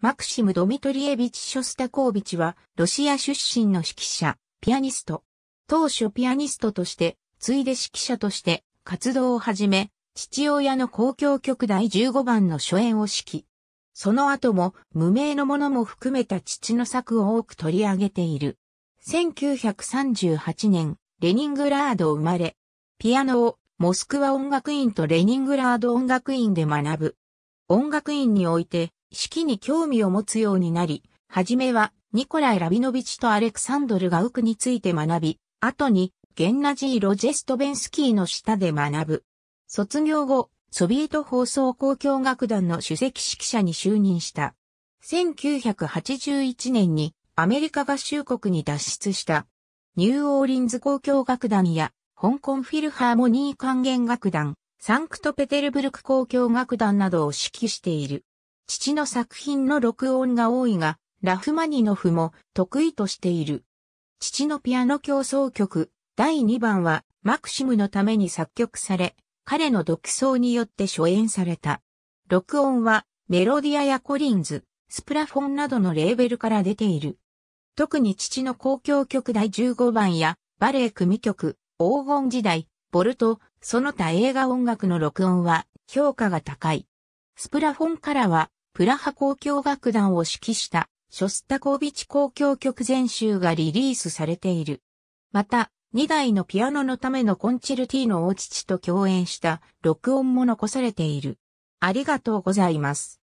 マクシム・ドミトリエビチ・ショスタコービチは、ロシア出身の指揮者、ピアニスト。当初ピアニストとして、ついで指揮者として活動を始め、父親の公共曲第15番の初演を指揮。その後も無名のものも含めた父の作を多く取り上げている。1938年、レニングラード生まれ、ピアノをモスクワ音楽院とレニングラード音楽院で学ぶ。音楽院において式に興味を持つようになり、はじめはニコライ・ラビノビチとアレクサンドル・ガウクについて学び、後にゲンナジー・ロジェストベンスキーの下で学ぶ。卒業後、ソビエト放送交響楽団の首席指揮者に就任した。1981年にアメリカ合衆国に脱出した。ニューオーリンズ交響楽団や香港フィルハーモニー管弦楽団、サンクトペテルブルク交響楽団などを指揮している。父の作品の録音が多いが、ラフマニノフも得意としている。父のピアノ競争曲第2番はマクシムのために作曲され、彼の独奏によって初演された。録音はメロディアやコリンズ、スプラフォンなどのレーベルから出ている。特に父の公共曲第15番やバレエ組曲、黄金時代、ボルト、その他映画音楽の録音は評価が高い。スプラフォンからは、プラハ交響楽団を指揮した、ショスタコービチ交響曲全集がリリースされている。また、2台のピアノのためのコンチェルティーノ大父と共演した録音も残されている。ありがとうございます。